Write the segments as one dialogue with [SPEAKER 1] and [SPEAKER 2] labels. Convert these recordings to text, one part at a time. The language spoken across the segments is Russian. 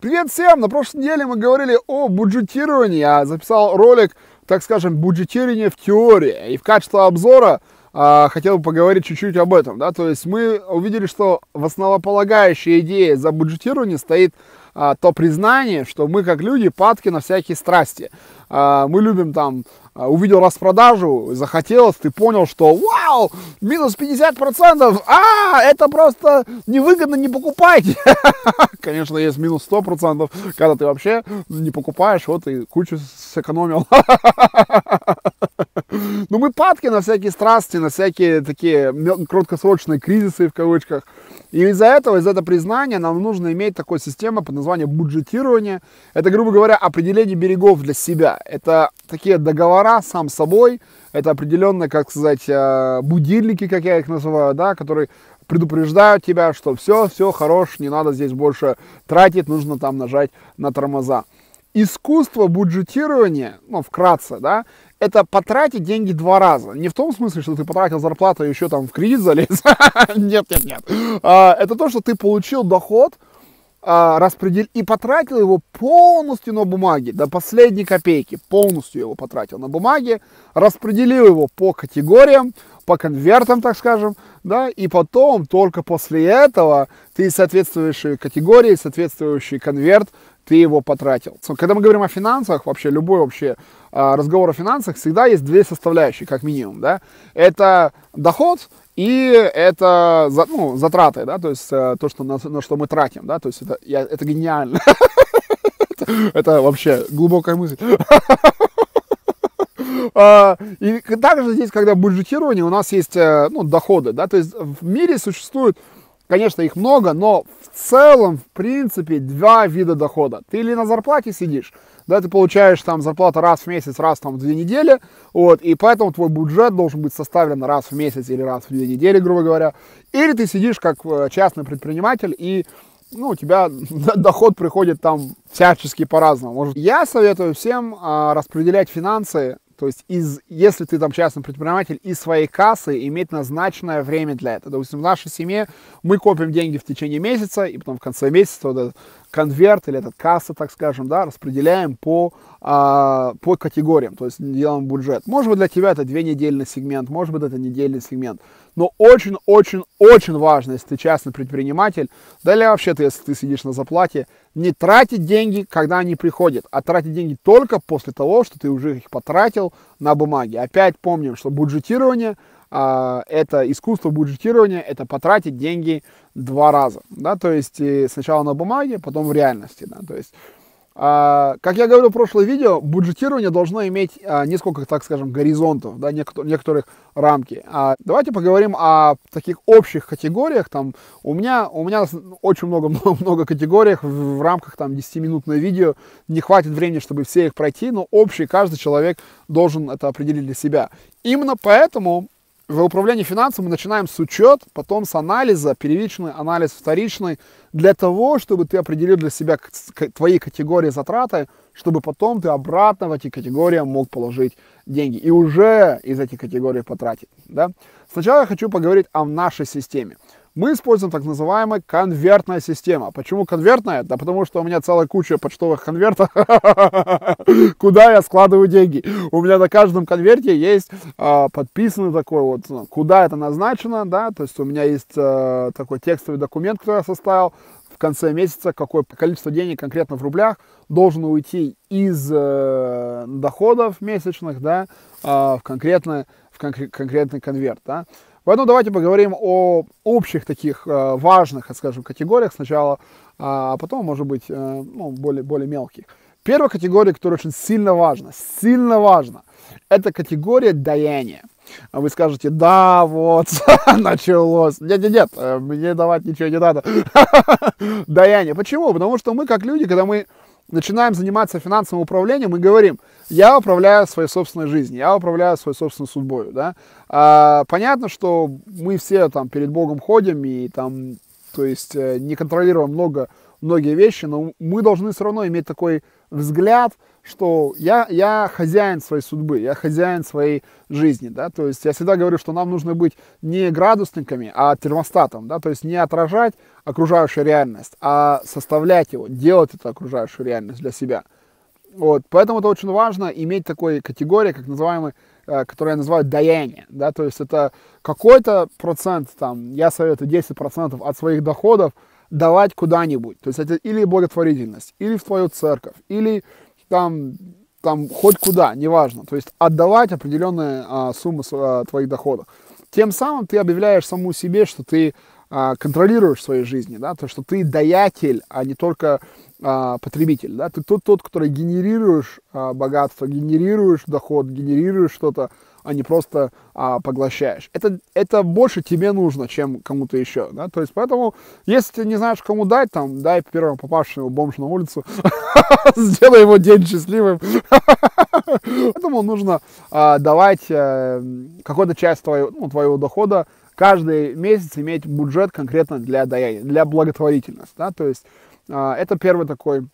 [SPEAKER 1] Привет всем! На прошлой неделе мы говорили о бюджетировании. Я а записал ролик, так скажем, бюджетирование в теории. И в качестве обзора а, хотел бы поговорить чуть-чуть об этом. Да? То есть мы увидели, что в основополагающей идее за бюджетирование стоит а, то признание, что мы как люди падки на всякие страсти. А, мы любим там, а, увидел распродажу, захотелось, ты понял, что вау, минус 50%, а, это просто невыгодно, не покупайте. Конечно, есть минус 100%, когда ты вообще не покупаешь, вот и кучу сэкономил. ну мы падки на всякие страсти, на всякие такие краткосрочные кризисы в кавычках. И из-за этого, из за этого признания нам нужно иметь такую систему под названием бюджетирование. Это, грубо говоря, определение берегов для себя. Это такие договора сам собой, это определенные, как сказать, э, будильники, как я их называю, да, которые предупреждают тебя, что все, все, хорош, не надо здесь больше тратить, нужно там нажать на тормоза. Искусство бюджетирования, ну, вкратце, да, это потратить деньги два раза. Не в том смысле, что ты потратил зарплату и еще там в кредит залез. Нет, нет, нет. А, это то, что ты получил доход, а, распределил и потратил его полностью на бумаге, до последней копейки, полностью его потратил на бумаге, распределил его по категориям, по конвертам, так скажем, да, и потом только после этого ты соответствующие категории, соответствующий конверт ты его потратил. Когда мы говорим о финансах, вообще любой вообще а, разговор о финансах, всегда есть две составляющие, как минимум, да. Это доход и это ну, затраты, да, то есть э, то, что на, на что мы тратим, да, то есть это, я, это гениально. Это вообще глубокая мысль. А, и также здесь, когда бюджетирование, у нас есть э, ну, доходы, да, то есть в мире существует Конечно, их много, но в целом, в принципе, два вида дохода. Ты или на зарплате сидишь, да, ты получаешь там зарплату раз в месяц, раз там в две недели, вот, и поэтому твой бюджет должен быть составлен раз в месяц или раз в две недели, грубо говоря. Или ты сидишь как э, частный предприниматель и ну, у тебя доход приходит там всячески по-разному. Я советую всем а, распределять финансы то есть, из, если ты там частный предприниматель, из своей кассы иметь назначенное время для этого. Допустим, в нашей семье мы копим деньги в течение месяца, и потом в конце месяца вот этот конверт или этот касса, так скажем, да, распределяем по, а, по категориям, то есть делаем бюджет. Может быть, для тебя это две недельный сегмент, может быть, это недельный сегмент но очень-очень-очень важно, если ты частный предприниматель, да или вообще-то, если ты сидишь на заплате, не тратить деньги, когда они приходят, а тратить деньги только после того, что ты уже их потратил на бумаге. Опять помним, что бюджетирование а, это искусство бюджетирования, это потратить деньги два раза, да, то есть э, сначала на бумаге, потом в реальности, да, то есть а, как я говорил в прошлом видео, бюджетирование должно иметь а, несколько, так скажем, горизонтов, да, некоторых рамки. А, давайте поговорим о таких общих категориях. Там, у, меня, у меня очень много, много категорий в рамках там, 10-минутного видео. Не хватит времени, чтобы все их пройти, но общий каждый человек должен это определить для себя. Именно поэтому в управлении финансами мы начинаем с учет, потом с анализа, первичный анализ вторичный, для того, чтобы ты определил для себя твои категории затраты, чтобы потом ты обратно в эти категории мог положить деньги и уже из этих категорий потратить. Да? Сначала я хочу поговорить о нашей системе мы используем так называемая конвертная система. Почему конвертная? Да потому что у меня целая куча почтовых конвертов, куда я складываю деньги. У меня на каждом конверте есть э, а, подписано такой вот, ну, куда это назначено, да, то есть у меня есть э, такой текстовый документ, который я составил, в конце месяца, какое количество денег конкретно в рублях должно уйти из э, доходов месячных, да, а, в конкретный, в конкретный конверт, да. Поэтому ну, давайте поговорим о общих таких э, важных, скажем, категориях сначала, а, а потом, может быть, э, ну, более, более мелких. Первая категория, которая очень сильно важна, сильно важна, это категория даяния. Вы скажете, да, вот, началось. Нет-нет-нет, э, мне давать ничего не надо. Даяние. Почему? Потому что мы, как люди, когда мы начинаем заниматься финансовым управлением и говорим, я управляю своей собственной жизнью, я управляю своей собственной судьбой, да. А, понятно, что мы все там перед Богом ходим и там, то есть э, не контролируем много, многие вещи, но мы должны все равно иметь такой взгляд, что я, я хозяин своей судьбы, я хозяин своей жизни, да, то есть я всегда говорю, что нам нужно быть не градусниками, а термостатом, да, то есть не отражать окружающую реальность, а составлять его, делать эту окружающую реальность для себя. Вот, поэтому это очень важно иметь такой категории, как называемый, э, которую я называю даяние, да, то есть это какой-то процент, там, я советую 10% от своих доходов, давать куда-нибудь. То есть это или благотворительность, или в твою церковь, или там, там хоть куда, неважно. То есть отдавать определенные а, суммы а, твоих доходов. Тем самым ты объявляешь саму себе, что ты а, контролируешь свои жизни, да, то, что ты даятель, а не только а, потребитель, да, ты тот, тот, который генерируешь а, богатство, генерируешь доход, генерируешь что-то, а не просто а, поглощаешь. Это, это больше тебе нужно, чем кому-то еще, да, то есть поэтому, если ты не знаешь, кому дать, там, дай первому попавшему бомжу на улицу, сделай его день счастливым. Поэтому нужно а, давать э, какую-то часть твоего, ну, твоего дохода каждый месяц иметь бюджет конкретно для даяния, для благотворительности, то есть а, это первый такой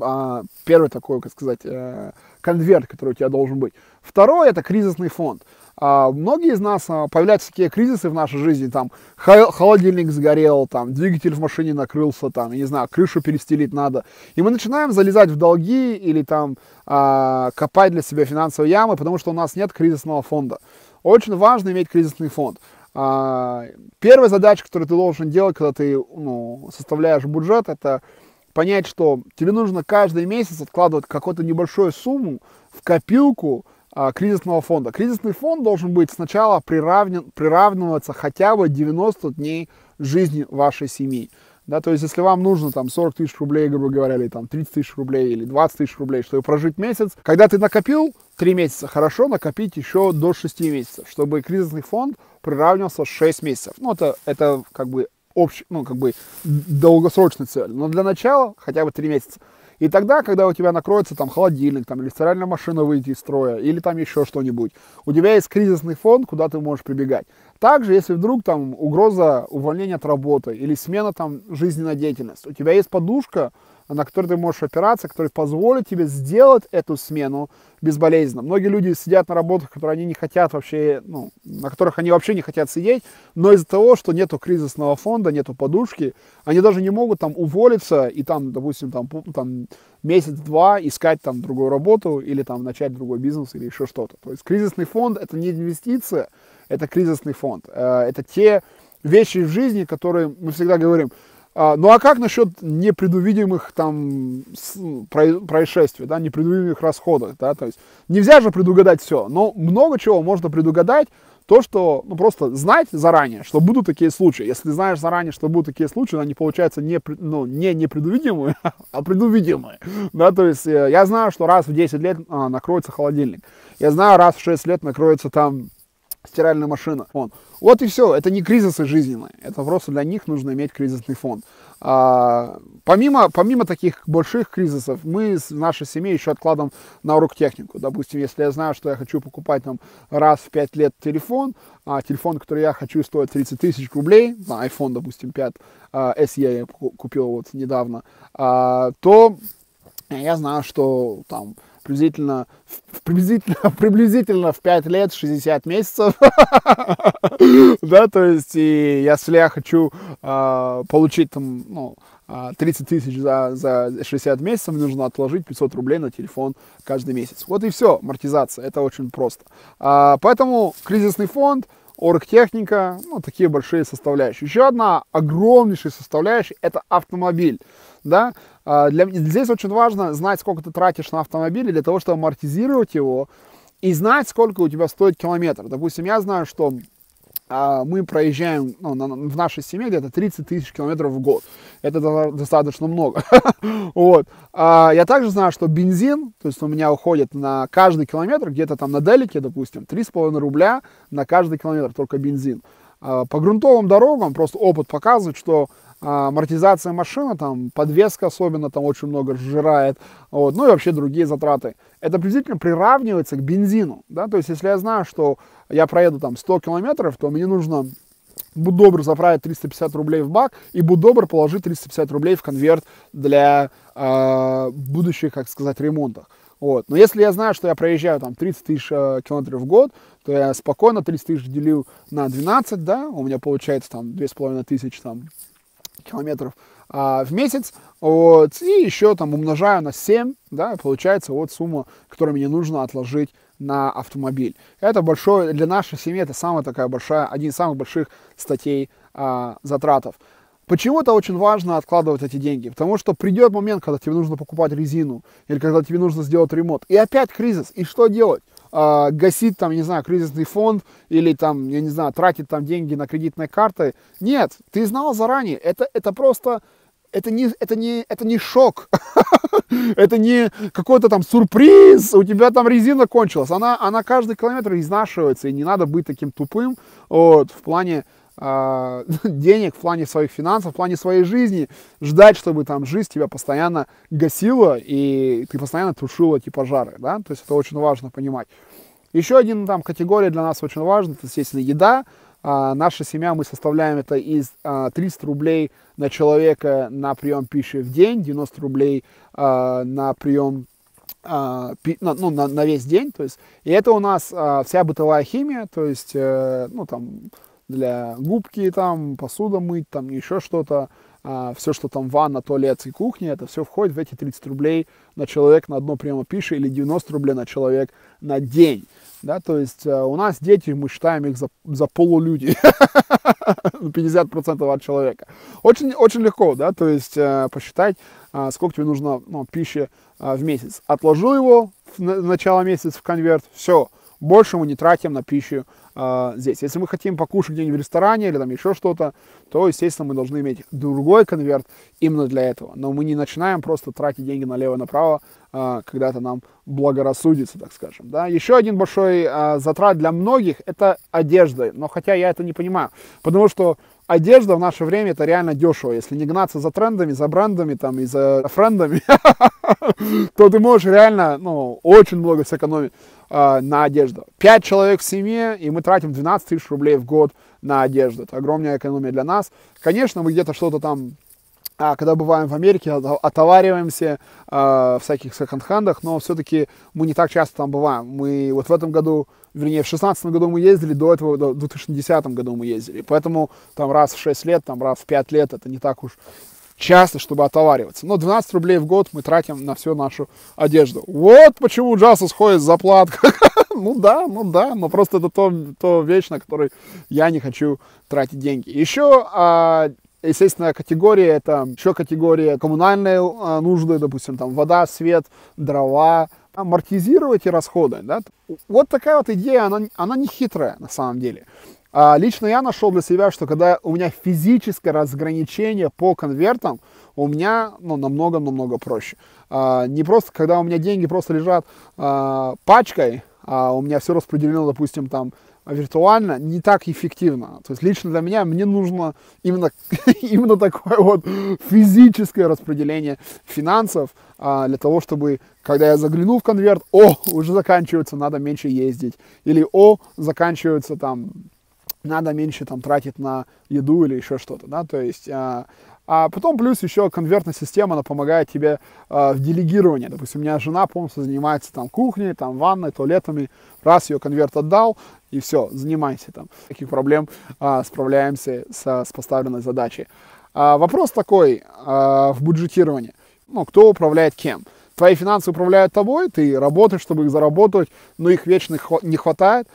[SPEAKER 1] а, первый такой, как сказать, э, конверт, который у тебя должен быть. Второй – это кризисный фонд. А, многие из нас, а, появляются такие кризисы в нашей жизни, там холодильник сгорел, там двигатель в машине накрылся, там, не знаю, крышу перестелить надо. И мы начинаем залезать в долги или там копать для себя финансовые ямы, потому что у нас нет кризисного фонда. Очень важно иметь кризисный фонд. Первая задача, которую ты должен делать, когда ты ну, составляешь бюджет, это понять, что тебе нужно каждый месяц откладывать какую-то небольшую сумму в копилку а, кризисного фонда. Кризисный фонд должен быть сначала приравнен, приравниваться хотя бы 90 дней жизни вашей семьи. Да, то есть, если вам нужно там 40 тысяч рублей, грубо говоря, или там 30 тысяч рублей, или 20 тысяч рублей, чтобы прожить месяц, когда ты накопил 3 месяца, хорошо накопить еще до 6 месяцев, чтобы кризисный фонд приравнивался 6 месяцев. Ну, это, это как бы общ, ну, как бы долгосрочной цели. Но для начала хотя бы три месяца. И тогда, когда у тебя накроется там холодильник, там, или стиральная машина выйдет из строя, или там еще что-нибудь, у тебя есть кризисный фонд, куда ты можешь прибегать. Также, если вдруг там угроза увольнения от работы или смена там жизненной деятельности, у тебя есть подушка, на которые ты можешь опираться, которые позволят тебе сделать эту смену безболезненно. Многие люди сидят на работах, которые они не хотят вообще, ну, на которых они вообще не хотят сидеть, но из-за того, что нету кризисного фонда, нету подушки, они даже не могут там уволиться и там, допустим, там, там месяц-два искать там другую работу или там начать другой бизнес или еще что-то. То есть кризисный фонд это не инвестиция, это кризисный фонд. Э, это те вещи в жизни, которые мы всегда говорим, а, ну а как насчет непредувидимых там происшествий, да, непредувидимых расходов, да, то есть нельзя же предугадать все, но много чего можно предугадать, то, что, ну просто знать заранее, что будут такие случаи. Если знаешь заранее, что будут такие случаи, они получаются не, ну, не непредувидимые, а предувидимые. Да, то есть э, я знаю, что раз в 10 лет а, накроется холодильник, я знаю, раз в 6 лет накроется там стиральная машина. Фонд. Вот и все. Это не кризисы жизненные. Это просто для них нужно иметь кризисный фонд. А, помимо, помимо таких больших кризисов, мы с нашей семьей еще откладываем на урок технику. Допустим, если я знаю, что я хочу покупать там раз в 5 лет телефон, а телефон, который я хочу, стоит 30 тысяч рублей, на iPhone, допустим, 5, а, SE я купил вот недавно, а, то я знаю, что там приблизительно, приблизительно, приблизительно в 5 лет 60 месяцев. Да, то есть, и если я хочу а, получить там, ну, 30 а, тысяч за, за 60 месяцев, мне нужно отложить 500 рублей на телефон каждый месяц. Вот и все, амортизация, это очень просто. А, поэтому кризисный фонд, оргтехника, ну, такие большие составляющие. Еще одна огромнейшая составляющая – это автомобиль да, а, для, здесь очень важно знать, сколько ты тратишь на автомобиль для того, чтобы амортизировать его, и знать, сколько у тебя стоит километр. Допустим, я знаю, что а, мы проезжаем ну, на, в нашей семье где-то 30 тысяч километров в год. Это достаточно много. вот. А, я также знаю, что бензин, то есть у меня уходит на каждый километр, где-то там на Делике, допустим, 3,5 рубля на каждый километр, только бензин. А, по грунтовым дорогам просто опыт показывает, что а, амортизация машины, там подвеска особенно, там очень много сжирает, вот, ну и вообще другие затраты. Это приблизительно приравнивается к бензину, да, то есть если я знаю, что я проеду там 100 километров, то мне нужно будь добр заправить 350 рублей в бак и будь добр положить 350 рублей в конверт для э, будущих, как сказать, ремонтов. Вот. Но если я знаю, что я проезжаю там 30 тысяч э, километров в год, то я спокойно 30 тысяч делю на 12, да, у меня получается там 2500 тысяч там километров а, в месяц, вот, и еще там умножаю на 7, да, получается вот сумма, которую мне нужно отложить на автомобиль. Это большое, для нашей семьи это самая такая большая, один из самых больших статей а, затратов. Почему-то очень важно откладывать эти деньги, потому что придет момент, когда тебе нужно покупать резину, или когда тебе нужно сделать ремонт, и опять кризис, и что делать? э, гасит там, не знаю, кризисный фонд или там, я не знаю, тратит там деньги на кредитные карты. Нет, ты знал заранее, это, это просто это не, это не, это не шок, это не какой-то там сюрприз, у тебя там резина кончилась, она, она каждый километр изнашивается, и не надо быть таким тупым, вот, в плане, а, денег, в плане своих финансов, в плане своей жизни, ждать, чтобы там жизнь тебя постоянно гасила и ты постоянно тушил эти типа, пожары, да, то есть это очень важно понимать. Еще один там категория для нас очень важна, это, естественно, еда. А, наша семья, мы составляем это из а, 300 рублей на человека на прием пищи в день, 90 рублей а, на прием а, на, ну, на, на весь день, то есть, и это у нас а, вся бытовая химия, то есть, э, ну, там, для губки там, посуда мыть, там еще что-то. А, все, что там ванна, туалет и кухня, это все входит в эти 30 рублей на человек на одно прямо пищи или 90 рублей на человек на день. Да, то есть э, у нас дети, мы считаем их за, за полулюди, 50% от человека. Очень, очень легко, да, то есть э, посчитать, э, сколько тебе нужно ну, пищи э, в месяц. Отложу его в начало месяца в конверт, все, больше мы не тратим на пищу э, здесь. Если мы хотим покушать где-нибудь в ресторане или там еще что-то, то, естественно, мы должны иметь другой конверт именно для этого. Но мы не начинаем просто тратить деньги налево-направо, э, а, когда это нам благорассудится, так скажем. Да? Еще один большой э, затрат для многих – это одежда. Но хотя я это не понимаю, потому что одежда в наше время это реально дешево. Если не гнаться за трендами, за брендами там и за френдами, то ты можешь реально ну, очень много сэкономить э, на одежду. Пять человек в семье, и мы тратим 12 тысяч рублей в год на одежду. Это огромная экономия для нас. Конечно, мы где-то что-то там а когда бываем в Америке, отовариваемся э, в всяких секонд-хендах, но все-таки мы не так часто там бываем. Мы вот в этом году вернее, в 2016 году мы ездили, до этого, до 2010 году мы ездили. Поэтому там раз в 6 лет, там раз в 5 лет, это не так уж часто, чтобы отовариваться. Но 12 рублей в год мы тратим на всю нашу одежду. Вот почему Джаса сходит за заплатка. Ну да, ну да, но просто это то, то вещь, на которой я не хочу тратить деньги. Еще а, естественно, категория это еще категория коммунальные а, нужды, допустим, там вода, свет, дрова, амортизировать и расходы. Да? Вот такая вот идея, она, она не хитрая на самом деле. А лично я нашел для себя, что когда у меня физическое разграничение по конвертам, у меня ну, намного-намного проще. А, не просто, когда у меня деньги просто лежат а, пачкой, а у меня все распределено, допустим, там а виртуально не так эффективно. То есть лично для меня мне нужно именно, именно такое вот физическое распределение финансов а, для того, чтобы когда я загляну в конверт, о, уже заканчивается, надо меньше ездить. Или о, заканчивается там надо меньше там тратить на еду или еще что-то, да, то есть а, а потом плюс еще конвертная система, она помогает тебе э, в делегировании. Допустим, у меня жена полностью занимается там кухней, там ванной, туалетами. Раз ее конверт отдал, и все, занимайся там. Таких проблем э, справляемся со, с поставленной задачей. А, вопрос такой э, в бюджетировании. Ну, кто управляет кем? Твои финансы управляют тобой, ты работаешь, чтобы их заработать, но их вечно не хватает.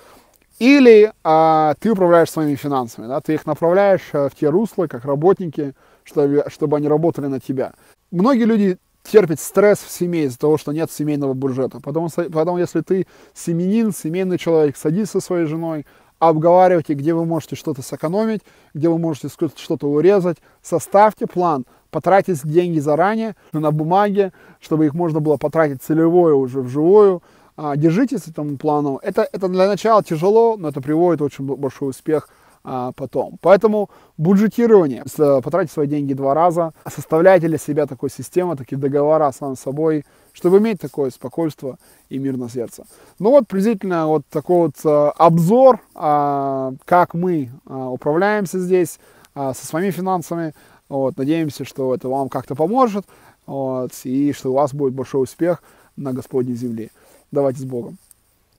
[SPEAKER 1] Или а, ты управляешь своими финансами, да, ты их направляешь э, в те русла, как работники, чтобы, чтобы они работали на тебя. Многие люди терпят стресс в семье из-за того, что нет семейного бюджета. Потом, потом если ты семенин, семейный человек, садись со своей женой, обговаривайте, где вы можете что-то сэкономить, где вы можете что-то урезать, составьте план, потратить деньги заранее на бумаге, чтобы их можно было потратить целевое уже вживую, а, держитесь этому плану. Это, это для начала тяжело, но это приводит очень большой успех а, потом. Поэтому бюджетирование, э, потратить свои деньги два раза, составляйте для себя такую систему, такие договора сам с собой, чтобы иметь такое спокойство и мир на сердце. Ну вот приблизительно вот такой вот э, обзор, а, как мы а, управляемся здесь а, со своими финансами. Вот, надеемся, что это вам как-то поможет, вот, и что у вас будет большой успех на Господней земле. Давайте с Богом.